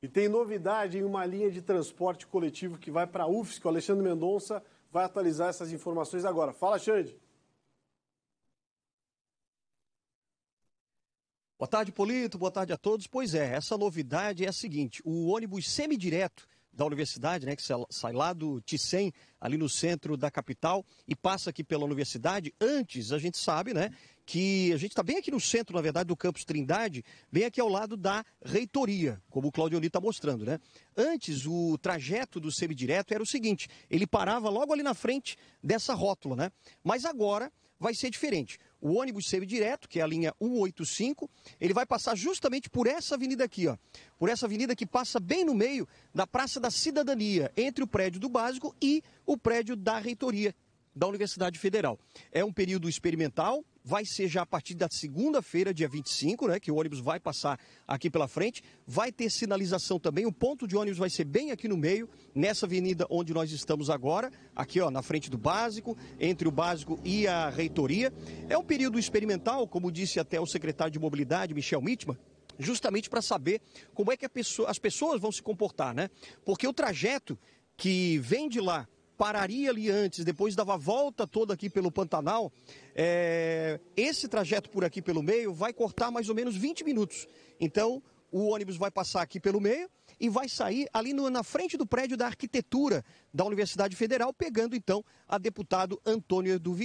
E tem novidade em uma linha de transporte coletivo que vai para a UFSC. O Alexandre Mendonça vai atualizar essas informações agora. Fala, Xande. Boa tarde, Polito. Boa tarde a todos. Pois é, essa novidade é a seguinte: o ônibus semidireto da universidade, né, que sai lá do Ticem, ali no centro da capital, e passa aqui pela universidade. Antes, a gente sabe, né, que a gente está bem aqui no centro, na verdade, do campus Trindade, bem aqui ao lado da reitoria, como o Claudioni está mostrando, né? Antes, o trajeto do semidireto era o seguinte, ele parava logo ali na frente dessa rótula, né? Mas agora vai ser diferente. O ônibus semidireto, que é a linha 185, ele vai passar justamente por essa avenida aqui, ó. Por essa avenida que passa bem no meio da Praça da Cidadania, entre o prédio do Básico e o prédio da reitoria da Universidade Federal. É um período experimental, vai ser já a partir da segunda-feira, dia 25, né, que o ônibus vai passar aqui pela frente. Vai ter sinalização também, o ponto de ônibus vai ser bem aqui no meio, nessa avenida onde nós estamos agora, aqui ó, na frente do básico, entre o básico e a reitoria. É um período experimental, como disse até o secretário de Mobilidade, Michel Mitman, justamente para saber como é que pessoa, as pessoas vão se comportar, né? Porque o trajeto que vem de lá pararia ali antes, depois dava a volta toda aqui pelo Pantanal, é, esse trajeto por aqui pelo meio vai cortar mais ou menos 20 minutos. Então, o ônibus vai passar aqui pelo meio e vai sair ali no, na frente do prédio da arquitetura da Universidade Federal, pegando então a deputado Antônio do